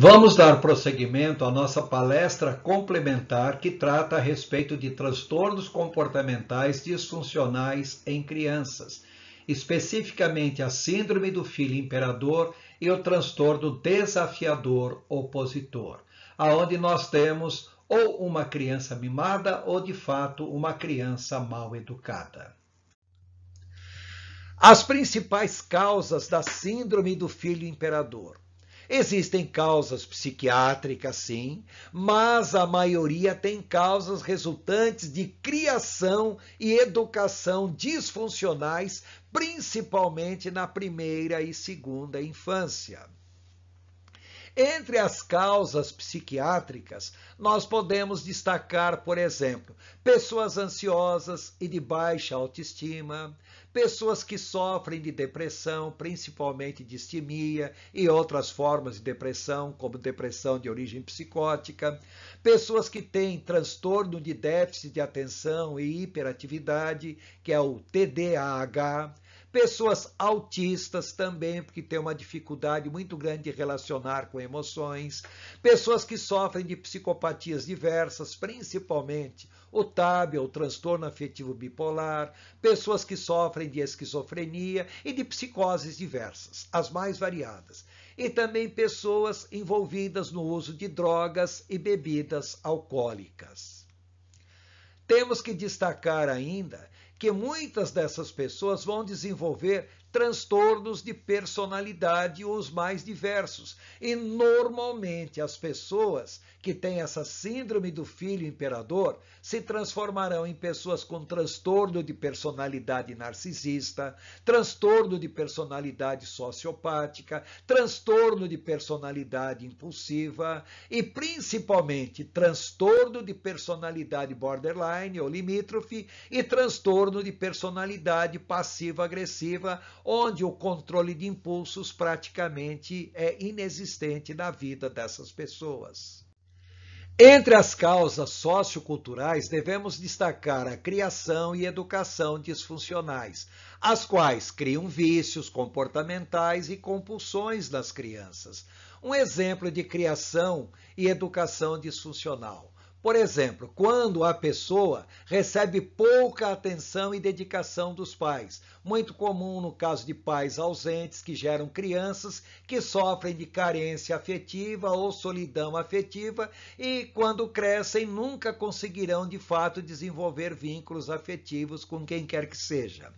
Vamos dar prosseguimento à nossa palestra complementar que trata a respeito de transtornos comportamentais disfuncionais em crianças, especificamente a síndrome do filho imperador e o transtorno desafiador opositor, aonde nós temos ou uma criança mimada ou de fato uma criança mal educada. As principais causas da síndrome do filho imperador Existem causas psiquiátricas, sim, mas a maioria tem causas resultantes de criação e educação disfuncionais, principalmente na primeira e segunda infância. Entre as causas psiquiátricas, nós podemos destacar, por exemplo, pessoas ansiosas e de baixa autoestima, pessoas que sofrem de depressão, principalmente distimia e outras formas de depressão, como depressão de origem psicótica, pessoas que têm transtorno de déficit de atenção e hiperatividade, que é o TDAH pessoas autistas também, porque tem uma dificuldade muito grande de relacionar com emoções, pessoas que sofrem de psicopatias diversas, principalmente o TAB, o transtorno afetivo bipolar, pessoas que sofrem de esquizofrenia e de psicoses diversas, as mais variadas, e também pessoas envolvidas no uso de drogas e bebidas alcoólicas. Temos que destacar ainda que muitas dessas pessoas vão desenvolver transtornos de personalidade os mais diversos. E normalmente as pessoas que têm essa síndrome do filho imperador se transformarão em pessoas com transtorno de personalidade narcisista, transtorno de personalidade sociopática, transtorno de personalidade impulsiva e principalmente transtorno de personalidade borderline ou limítrofe e transtorno de personalidade passiva-agressiva onde o controle de impulsos praticamente é inexistente na vida dessas pessoas. Entre as causas socioculturais, devemos destacar a criação e educação disfuncionais, as quais criam vícios comportamentais e compulsões nas crianças. Um exemplo de criação e educação disfuncional. Por exemplo, quando a pessoa recebe pouca atenção e dedicação dos pais, muito comum no caso de pais ausentes que geram crianças que sofrem de carência afetiva ou solidão afetiva e, quando crescem, nunca conseguirão de fato desenvolver vínculos afetivos com quem quer que seja.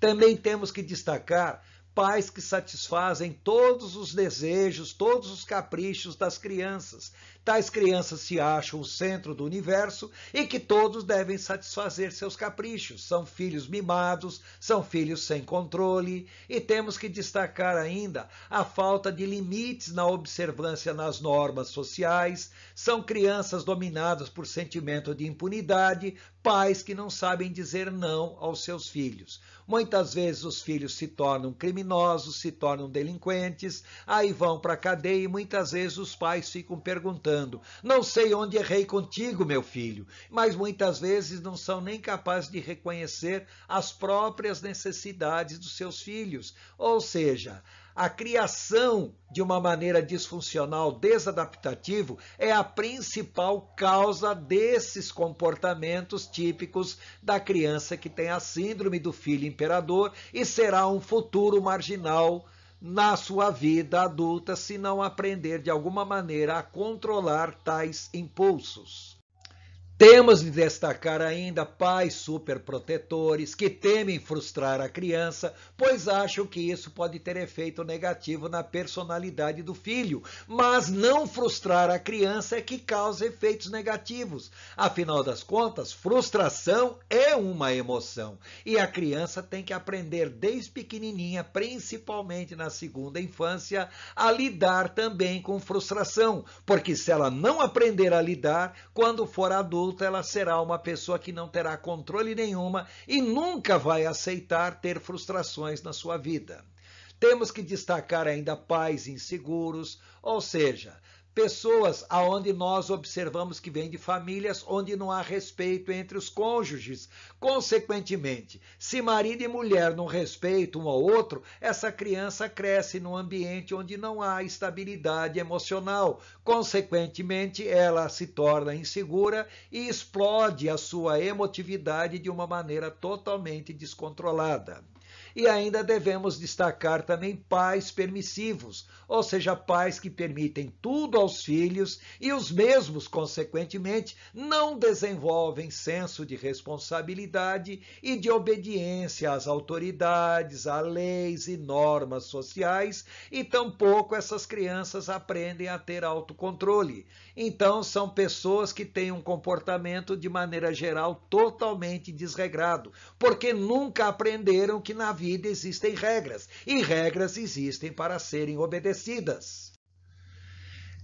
Também temos que destacar pais que satisfazem todos os desejos, todos os caprichos das crianças, tais crianças se acham o centro do universo e que todos devem satisfazer seus caprichos. São filhos mimados, são filhos sem controle, e temos que destacar ainda a falta de limites na observância nas normas sociais. São crianças dominadas por sentimento de impunidade, pais que não sabem dizer não aos seus filhos. Muitas vezes os filhos se tornam criminosos, se tornam delinquentes, aí vão para a cadeia e muitas vezes os pais ficam perguntando chorando. Não sei onde errei contigo, meu filho, mas muitas vezes não são nem capazes de reconhecer as próprias necessidades dos seus filhos. Ou seja, a criação de uma maneira disfuncional, desadaptativo, é a principal causa desses comportamentos típicos da criança que tem a síndrome do filho imperador e será um futuro marginal na sua vida adulta se não aprender de alguma maneira a controlar tais impulsos. Temos de destacar ainda pais superprotetores que temem frustrar a criança, pois acham que isso pode ter efeito negativo na personalidade do filho. Mas não frustrar a criança é que causa efeitos negativos. Afinal das contas, frustração é uma emoção e a criança tem que aprender desde pequenininha, principalmente na segunda infância, a lidar também com frustração, porque se ela não aprender a lidar, quando for adulto, adulta ela será uma pessoa que não terá controle nenhuma e nunca vai aceitar ter frustrações na sua vida. Temos que destacar ainda pais inseguros, ou seja, pessoas aonde nós observamos que vêm de famílias onde não há respeito entre os cônjuges. Consequentemente, se marido e mulher não respeitam um ao outro, essa criança cresce num ambiente onde não há estabilidade emocional. Consequentemente, ela se torna insegura e explode a sua emotividade de uma maneira totalmente descontrolada. E ainda devemos destacar também pais permissivos, ou seja, pais que permitem tudo aos filhos e os mesmos, consequentemente, não desenvolvem senso de responsabilidade e de obediência às autoridades, a leis e normas sociais, e tampouco essas crianças aprendem a ter autocontrole. Então, são pessoas que têm um comportamento de maneira geral totalmente desregrado, porque nunca aprenderam que na vida existem regras, e regras existem para serem obedecidas.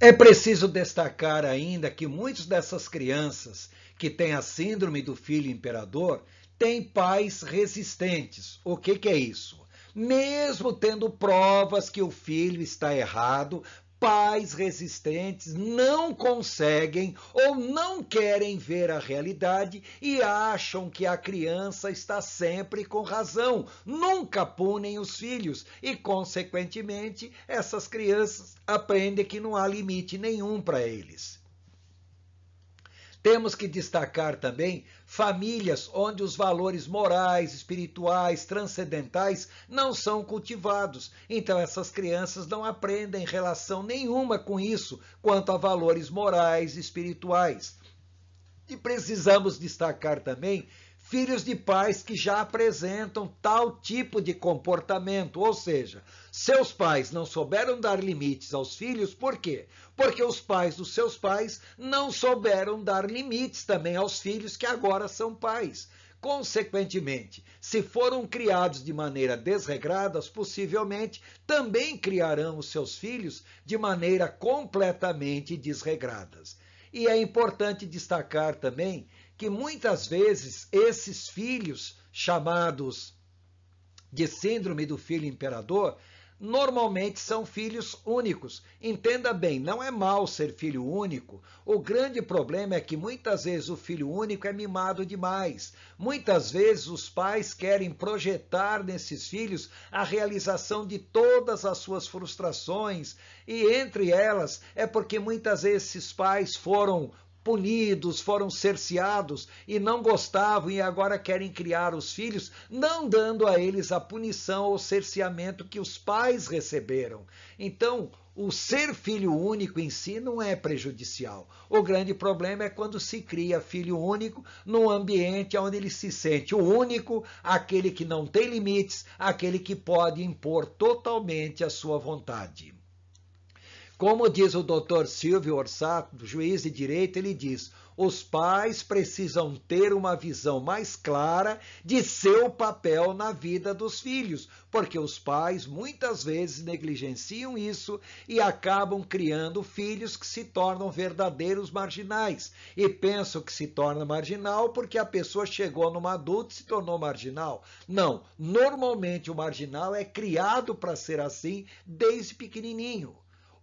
É preciso destacar ainda que muitas dessas crianças que têm a síndrome do filho imperador têm pais resistentes. O que, que é isso? mesmo tendo provas que o filho está errado, pais resistentes não conseguem ou não querem ver a realidade e acham que a criança está sempre com razão, nunca punem os filhos e, consequentemente, essas crianças aprendem que não há limite nenhum para eles. Temos que destacar também famílias onde os valores morais, espirituais, transcendentais não são cultivados. Então, essas crianças não aprendem relação nenhuma com isso quanto a valores morais, espirituais. E precisamos destacar também filhos de pais que já apresentam tal tipo de comportamento, ou seja, seus pais não souberam dar limites aos filhos, por quê? Porque os pais dos seus pais não souberam dar limites também aos filhos que agora são pais. Consequentemente, se foram criados de maneira desregrada, possivelmente também criarão os seus filhos de maneira completamente desregradas. E é importante destacar também que muitas vezes esses filhos, chamados de síndrome do filho imperador, normalmente são filhos únicos. Entenda bem, não é mal ser filho único. O grande problema é que muitas vezes o filho único é mimado demais. Muitas vezes os pais querem projetar nesses filhos a realização de todas as suas frustrações, e entre elas é porque muitas vezes esses pais foram punidos, foram cerceados e não gostavam e agora querem criar os filhos, não dando a eles a punição ou cerceamento que os pais receberam. Então, o ser filho único em si não é prejudicial. O grande problema é quando se cria filho único num ambiente onde ele se sente o único, aquele que não tem limites, aquele que pode impor totalmente a sua vontade. Como diz o doutor Silvio Orsato, juiz de direito, ele diz: os pais precisam ter uma visão mais clara de seu papel na vida dos filhos, porque os pais muitas vezes negligenciam isso e acabam criando filhos que se tornam verdadeiros marginais. E pensam que se torna marginal porque a pessoa chegou numa adulta e se tornou marginal. Não, normalmente o marginal é criado para ser assim desde pequenininho.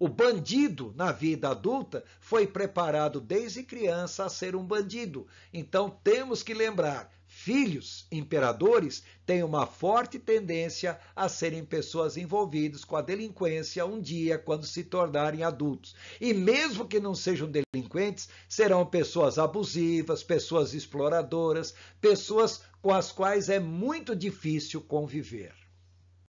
O bandido na vida adulta foi preparado desde criança a ser um bandido. Então temos que lembrar: filhos imperadores têm uma forte tendência a serem pessoas envolvidas com a delinquência um dia quando se tornarem adultos. E mesmo que não sejam delinquentes, serão pessoas abusivas, pessoas exploradoras, pessoas com as quais é muito difícil conviver.